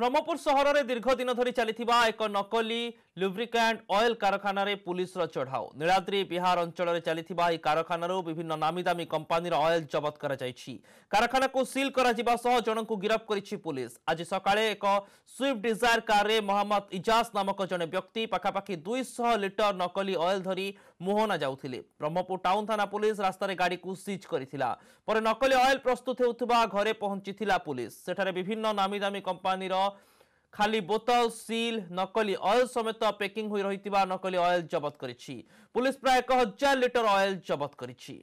ବ୍ରହ୍ମପୁର ସହରରେ ଦୀର୍ଘଦିନ ଧରି ଚାଲିଥିବା ଏକ ନକଲି ଲୁବ୍ରିକାଣ୍ଟ ଅଏଲ୍ କାରଖାନାରେ ପୁଲିସର ଚଢ଼ାଉ ନୀଳାଦ୍ରି ବିହାର ଅଞ୍ଚଳରେ ଚାଲିଥିବା ଏହି କାରଖାନାରୁ ବିଭିନ୍ନ ନାମିଦାମୀ କମ୍ପାନୀର ଅଏଲ୍ ଜବତ କରାଯାଇଛି କାରଖାନାକୁ ସିଲ୍ କରାଯିବା ସହ ଜଣଙ୍କୁ ଗିରଫ କରିଛି ପୁଲିସ ଆଜି ସକାଳେ ଏକ ସ୍ୱିଫ୍ଟ ଡିଜାୟାର କାର୍ରେ ମହମ୍ମଦ ଇଜାଜ ନାମକ ଜଣେ ବ୍ୟକ୍ତି ପାଖାପାଖି ଦୁଇଶହ ଲିଟର ନକଲି ଅଏଲ୍ ଧରି ମୋହନା ଯାଉଥିଲେ ବ୍ରହ୍ମପୁର ଟାଉନ ଥାନା ପୁଲିସ ରାସ୍ତାରେ ଗାଡ଼ିକୁ ସିଜ୍ କରିଥିଲା ପରେ ନକଲି ଅଏଲ ପ୍ରସ୍ତୁତ ହେଉଥିବା ଘରେ ପହଞ୍ଚିଥିଲା ପୁଲିସ ସେଠାରେ ବିଭିନ୍ନ ନାମିଦାମୀ କମ୍ପାନୀର খালি বোতল সিল নকলি অয়েল সমেত প্যাকিং হয়ে রয়েছে নকলি অয়েল জবত করেছি পুলিশ প্রায় এক হাজার লিটর অয়েল জবত করেছি